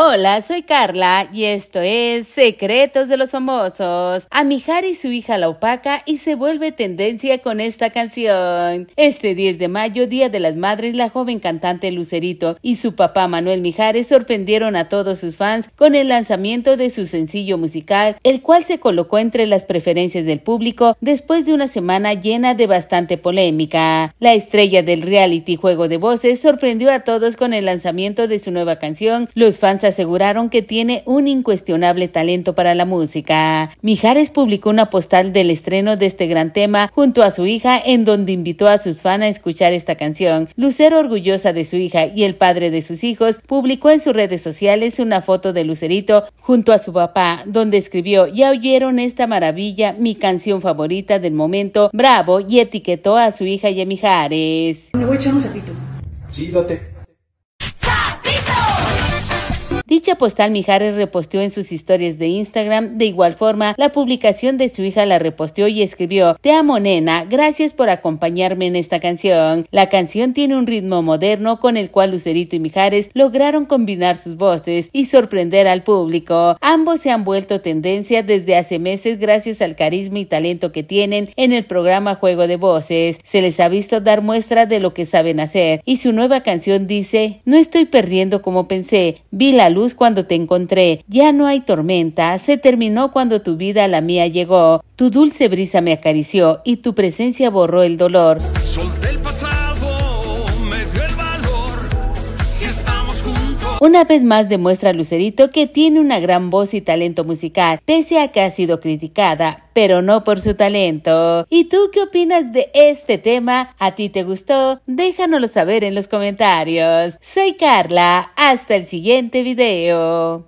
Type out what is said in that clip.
Hola, soy Carla y esto es Secretos de los Famosos. A y su hija la opaca y se vuelve tendencia con esta canción. Este 10 de mayo, Día de las Madres, la joven cantante Lucerito y su papá Manuel Mijares sorprendieron a todos sus fans con el lanzamiento de su sencillo musical, el cual se colocó entre las preferencias del público después de una semana llena de bastante polémica. La estrella del reality Juego de Voces sorprendió a todos con el lanzamiento de su nueva canción. Los fans aseguraron que tiene un incuestionable talento para la música. Mijares publicó una postal del estreno de este gran tema junto a su hija en donde invitó a sus fans a escuchar esta canción. Lucero, orgullosa de su hija y el padre de sus hijos, publicó en sus redes sociales una foto de Lucerito junto a su papá, donde escribió, ya oyeron esta maravilla, mi canción favorita del momento, bravo, y etiquetó a su hija y Me a echar Dicha postal Mijares reposteó en sus historias de Instagram. De igual forma, la publicación de su hija la reposteó y escribió, Te amo nena, gracias por acompañarme en esta canción. La canción tiene un ritmo moderno con el cual Lucerito y Mijares lograron combinar sus voces y sorprender al público. Ambos se han vuelto tendencia desde hace meses gracias al carisma y talento que tienen en el programa Juego de Voces. Se les ha visto dar muestra de lo que saben hacer y su nueva canción dice, No estoy perdiendo como pensé, vi la luz luz cuando te encontré. Ya no hay tormenta, se terminó cuando tu vida a la mía llegó. Tu dulce brisa me acarició y tu presencia borró el dolor. Una vez más demuestra Lucerito que tiene una gran voz y talento musical, pese a que ha sido criticada, pero no por su talento. ¿Y tú qué opinas de este tema? ¿A ti te gustó? Déjanoslo saber en los comentarios. Soy Carla, hasta el siguiente video.